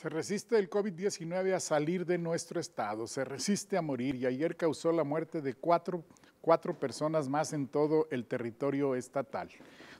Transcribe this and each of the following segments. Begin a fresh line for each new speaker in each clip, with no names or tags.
Se resiste el COVID-19 a salir de nuestro estado, se resiste a morir y ayer causó la muerte de cuatro, personas más en todo el territorio estatal.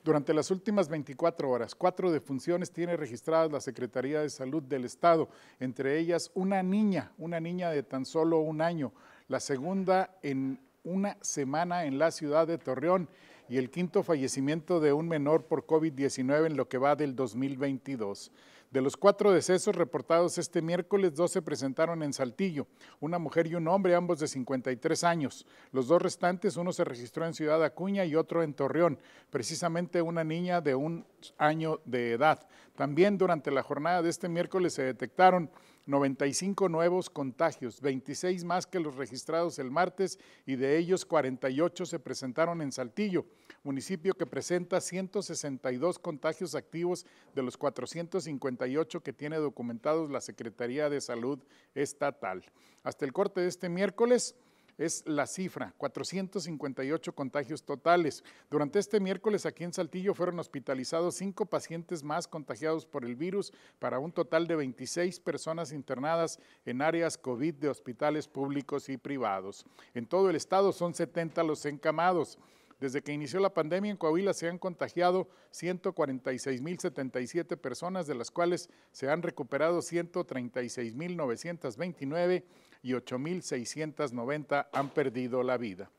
Durante las últimas 24 horas, cuatro defunciones tiene registradas la Secretaría de Salud del Estado, entre ellas una niña, una niña de tan solo un año, la segunda en una semana en la ciudad de Torreón y el quinto fallecimiento de un menor por COVID-19 en lo que va del 2022. De los cuatro decesos reportados este miércoles, dos se presentaron en Saltillo, una mujer y un hombre, ambos de 53 años. Los dos restantes, uno se registró en Ciudad Acuña y otro en Torreón, precisamente una niña de un año de edad. También durante la jornada de este miércoles se detectaron 95 nuevos contagios, 26 más que los registrados el martes y de ellos 48 se presentaron en Saltillo, municipio que presenta 162 contagios activos de los 450 que tiene documentados la Secretaría de Salud Estatal. Hasta el corte de este miércoles es la cifra, 458 contagios totales. Durante este miércoles aquí en Saltillo fueron hospitalizados cinco pacientes más contagiados por el virus para un total de 26 personas internadas en áreas COVID de hospitales públicos y privados. En todo el estado son 70 los encamados. Desde que inició la pandemia en Coahuila se han contagiado 146.077 personas, de las cuales se han recuperado 136.929 y 8.690 han perdido la vida.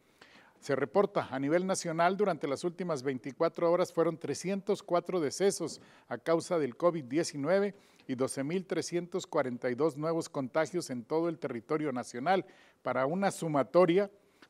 Se reporta a nivel nacional durante las últimas 24 horas fueron 304 decesos a causa del COVID-19 y 12.342 nuevos contagios en todo el territorio nacional para una sumatoria